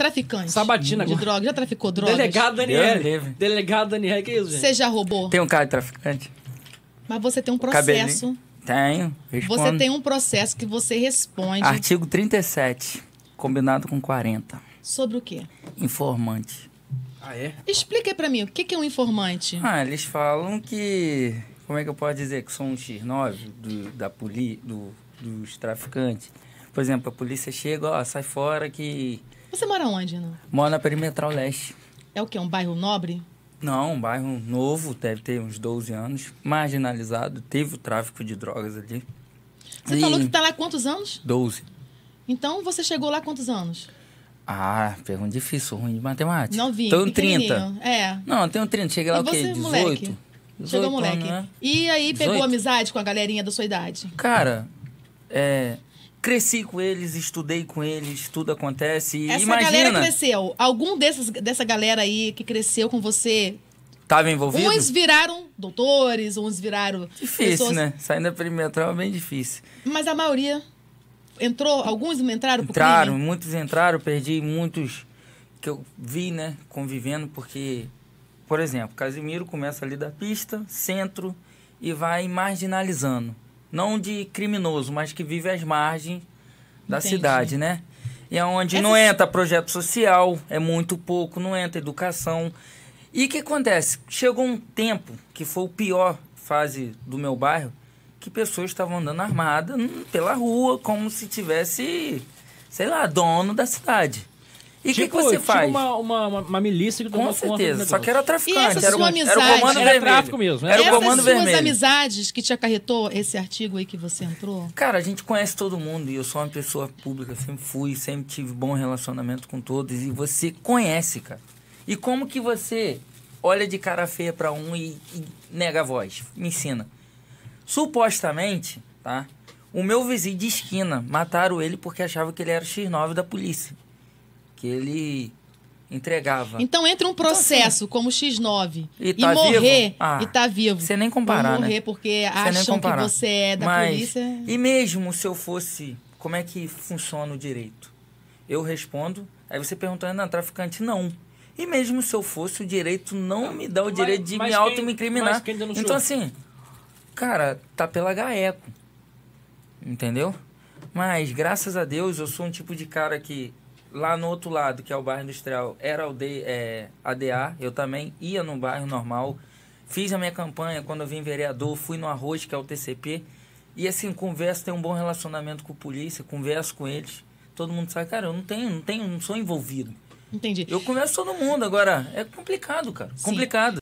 traficante. Sabatina. De é? droga. Já traficou droga Delegado Daniel. Delegado Daniel, é que isso, gente? Você já roubou? Tem um cara de traficante. Mas você tem um processo. Tenho. Respondo. Você tem um processo que você responde. Artigo 37, combinado com 40. Sobre o quê? Informante. Ah, é? Explica aí pra mim, o que é um informante? Ah, eles falam que. Como é que eu posso dizer? Que sou um X9 do, da poli, do, dos traficantes. Por exemplo, a polícia chega, ó, sai fora que você mora onde, Renan? Moro na Perimetral Leste. É o quê? Um bairro nobre? Não, um bairro novo, deve ter uns 12 anos, marginalizado, teve o tráfico de drogas ali. Você e... falou que tá lá há quantos anos? 12. Então você chegou lá há quantos anos? Ah, pergunta difícil, ruim de matemática. Novinho, Então 30. É. Não, tenho 30, cheguei lá e o quê? 18. Moleque. 18 Chegou moleque. né? E aí pegou 18? amizade com a galerinha da sua idade? Cara, é, cresci com eles, estudei com eles, tudo acontece. Essa imagina, galera cresceu. Algum desses, dessa galera aí que cresceu com você. Tava envolvido? Uns viraram doutores, uns viraram. Difícil, pessoas... né? Saindo da perimetral é bem difícil. Mas a maioria entrou, alguns entraram por Entraram, crime? muitos entraram, perdi muitos que eu vi, né, convivendo, porque, por exemplo, Casimiro começa ali da pista, centro e vai marginalizando não de criminoso, mas que vive às margens da cidade, né? E é onde não entra projeto social, é muito pouco, não entra educação. E o que acontece? Chegou um tempo, que foi o pior fase do meu bairro, que pessoas estavam andando armadas hum, pela rua, como se tivesse, sei lá, dono da cidade. E o tipo, que, que, tipo, você faz? Tipo uma, uma, uma, uma milícia que Com certeza, só que era traficante. Era, amizade, era, o comando era vermelho. mesmo. Né? Era Essas o comando suas vermelho. amizades que te acarretou esse artigo aí que você entrou? Cara, a gente conhece todo mundo e eu sou uma pessoa pública, sempre fui, sempre tive bom relacionamento com todos. E você conhece, cara. E como que você olha de cara feia para um e, e nega a voz? Me ensina. Supostamente, tá? O meu vizinho de esquina, mataram ele porque achava que ele era X9 da polícia que ele entregava. Então entra um processo então, assim, como o X9 e, tá e morrer ah, e tá vivo. Você nem comparar, morrer né? porque acham que você é da Mas, polícia. E mesmo se eu fosse, como é que funciona o direito? Eu respondo, aí você pergunta, não, traficante, não. E mesmo se eu fosse, o direito não me dá o direito mas, de me auto incriminar. Então, assim, cara, tá pela GAECO. Entendeu? Mas, graças a Deus, eu sou um tipo de cara que lá no outro lado, que é o bairro industrial, era o de é, ADA, eu também ia no bairro normal. Fiz a minha campanha quando eu vim vereador, fui no Arroz, que é o TCP. E assim, converso, tenho um bom relacionamento com a polícia, converso com eles. Todo mundo sabe, cara, eu não tenho, não tenho, não sou envolvido. Entendi. Eu converso todo mundo, agora é complicado, cara. Sim. Complicado.